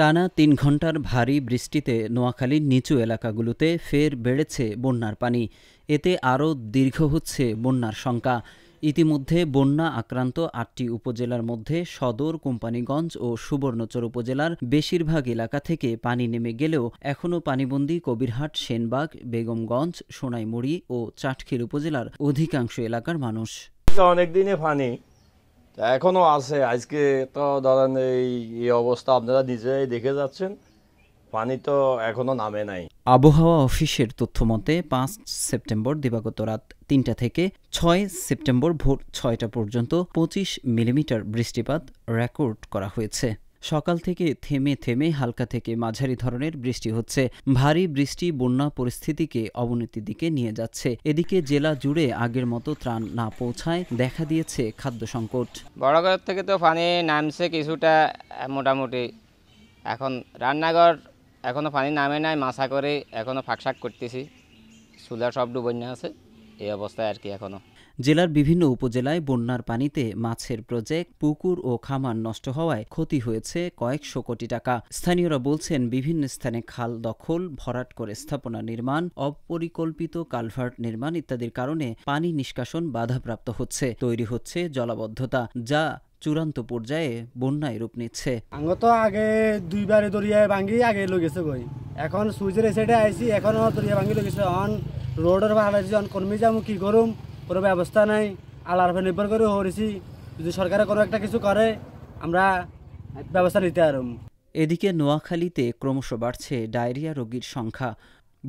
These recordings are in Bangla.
টানা তিন ঘন্টার ভারী বৃষ্টিতে নোয়াখালীর নিচু এলাকাগুলোতে ফের বেড়েছে বন্যার পানি এতে আরও দীর্ঘ হচ্ছে বন্যার সংখ্যা ইতিমধ্যে বন্যা আক্রান্ত আটটি উপজেলার মধ্যে সদর কোম্পানিগঞ্জ ও সুবর্ণচর উপজেলার বেশিরভাগ এলাকা থেকে পানি নেমে গেলেও এখনও পানিবন্দী কবিরহাট সেনবাগ বেগমগঞ্জ সোনাইমুড়ি ও চাটখিল উপজেলার অধিকাংশ এলাকার মানুষ অনেকদিনে পানি এখনও আছে আজকে তো ধরেন এই অবস্থা আপনারা নিজেই দেখে যাচ্ছেন পানি তো এখনও নামে নাই আবহাওয়া অফিসের তথ্য মতে পাঁচ সেপ্টেম্বর দিবাগত রাত তিনটা থেকে ছয় সেপ্টেম্বর ভোর ছয়টা পর্যন্ত পঁচিশ মিলিমিটার বৃষ্টিপাত রেকর্ড করা হয়েছে সকাল থেকে থেমে থেমে হালকা থেকে মাঝারি ধরনের বৃষ্টি হচ্ছে ভারী বৃষ্টি বন্যা পরিস্থিতিকে অবনতির দিকে নিয়ে যাচ্ছে এদিকে জেলা জুড়ে আগের মতো ত্রাণ না পৌঁছায় দেখা দিয়েছে খাদ্য সংকট বড়গড় থেকে তো পানি নামছে কিছুটা মোটামুটি এখন রান্নাঘর এখনও পানি নামে নাই মাছা করে এখনো ফাঁকশাক করতেছি চুলা সব ডুবন্যা আছে এই অবস্থায় আর কি এখনও জেলার বিভিন্ন উপজেলায় বন্যার পানিতে মাছের প্রজেক্ট পুকুর ও খামার নষ্ট হওয়ায় ক্ষতি হয়েছে কয়েকশো কোটি টাকা স্থানীয়রা বলছেন বিভিন্ন স্থানে খাল দখল ভরাট করে স্থাপনা নির্মাণ অপরিকল্পিত কালভার্ট নির্মাণ ইত্যাদির কারণে পানি নিষ্কাশন বাধাপ্রাপ্ত হচ্ছে তৈরি হচ্ছে জলাবদ্ধতা যা চূড়ান্ত পর্যায়ে বন্যায় রূপ নিচ্ছে আঙ্গ তো আগে দুইবারে দরিয়ায় ভাঙ্গি আগে লগেছে এখন সুইজের সাইডে আইছি এখনো দরিয়া ভাঙ্গি লগেছে অন রোডের ভাড়া যখন কর্মী যাবো কি করুম কোনো ব্যবস্থা নেই আল্লাহর উপর নির্ভর করে হরেছি যদি সরকারে কোনো একটা কিছু করে আমরা ব্যবস্থা নিতে পারব এদিকে নোয়াখালীতে ক্রমশ বাড়ছে ডায়রিয়া রোগীর সংখ্যা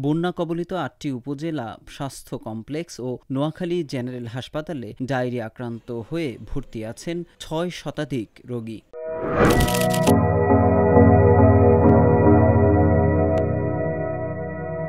বন্যা কবলিত আটটি উপজেলা স্বাস্থ্য কমপ্লেক্স ও নোয়াখালী জেনারেল হাসপাতালে ডায়রিয়া আক্রান্ত হয়ে ভর্তি আছেন ছয় শতাধিক রোগী